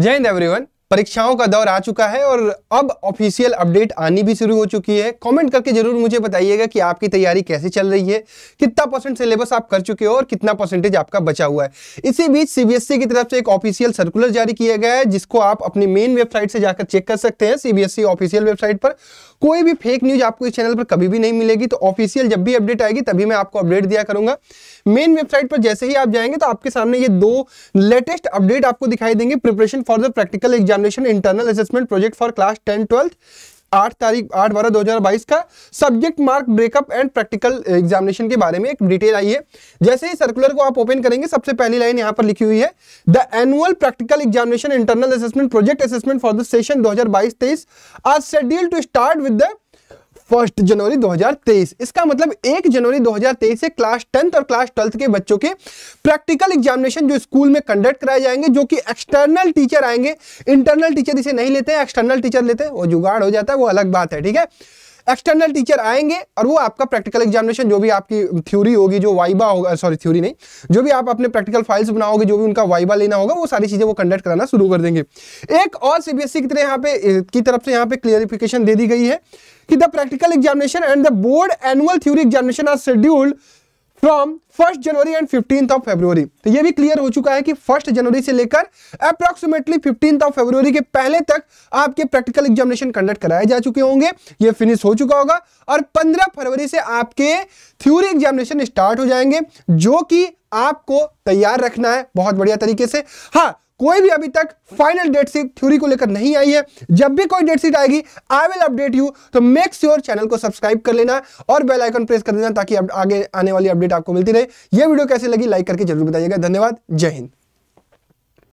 जय हिंद एवरीवन परीक्षाओं का दौर आ चुका है और अब ऑफिशियल अपडेट आनी भी शुरू हो चुकी है कमेंट करके जरूर मुझे बताइएगा कि आपकी तैयारी कैसे चल रही है कितना परसेंट सिलेबस आप कर चुके हो और कितना परसेंटेज आपका बचा हुआ है इसी बीच सीबीएसई e की तरफ से एक ऑफिशियल सर्कुलर जारी किया गया है जिसको आप अपनी मेन वेबसाइट से जाकर चेक कर सकते हैं सीबीएसई ऑफिशियल वेबसाइट पर कोई भी फेक न्यूज आपको इस चैनल पर कभी भी नहीं मिलेगी तो ऑफिशियल जब भी अपडेट आएगी तभी मैं आपको अपडेट दिया करूंगा मेन वेबसाइट पर जैसे ही आप जाएंगे तो आपके सामने ये दो लेटेस्ट अपडेट आपको दिखाई देंगे preparation for the practical exam examination internal assessment project for class ten twelfth आठ तारीख आठ बारह दो हजार बाईस का subject mark breakup and practical examination के बारे में एक डिटेल आई है जैसे ही सर्कुलर को आप ओपन करेंगे सबसे पहली लाइन यहां पर लिखी हुई है the annual practical examination internal assessment project assessment for the session दो हजार बाईस तेईस आज schedule to start with the first January 2023 इसका मतलब एक जनवरी 2023 से क्लास टेंथ और क्लास ट्वेल्थ के बच्चों के प्रैक्टिकल एग्जामिनेशन जो स्कूल में कंडक्ट कराए जाएंगे जो कि एक्सटर्नल टीचर आएंगे इंटरनल टीचर इसे नहीं लेते हैं एक्सटर्नल टीचर लेते हैं वो जुगाड़ हो जाता है वो अलग बात है ठीक है एक्सटर्नल टीचर आएंगे और वो आपका प्रैक्टिकल एग्जामिनेशन जो भी आपकी थ्योरी होगी जो वाइबा होगा सॉरी थ्योरी नहीं जो भी आप अपने प्रैक्टिकल फाइल्स बनाओगे जो भी उनका वाइबा लेना होगा वो सारी चीज़ें वो कंडक्ट कराना शुरू कर देंगे एक और सीबीएसई की तरह यहाँ पे की तरफ से यहाँ पे क्लियरिफिकेशन दे दी गई है कि the practical examination and the board annual theory examination are scheduled from first January and fifteen of February तो ये भी क्लियर हो चुका है कि फर्स्ट जनवरी से लेकर अप्रोक्सीमेटली फिफ्टीन ऑफ फेब्रुवरी के पहले तक आपके प्रैक्टिकल एग्जामिनेशन कंडक्ट कराए जा चुके होंगे ये फिनिश हो चुका होगा और पंद्रह फरवरी से आपके थ्योरी एग्जामिनेशन स्टार्ट हो जाएंगे जो कि आपको तैयार रखना है बहुत बढ़िया तरीके से हाँ कोई भी अभी तक फाइनल डेट सीट थ्योरी को लेकर नहीं आई है जब भी कोई डेट सीट आएगी आई विल अपडेट यू तो मेक श्योर चैनल को सब्सक्राइब कर लेना और बेल आइकन प्रेस कर देना ताकि आगे आने वाली अपडेट आपको मिलती रहे ये वीडियो कैसे लगी लाइक करके जरूर बताइएगा धन्यवाद जय हिंद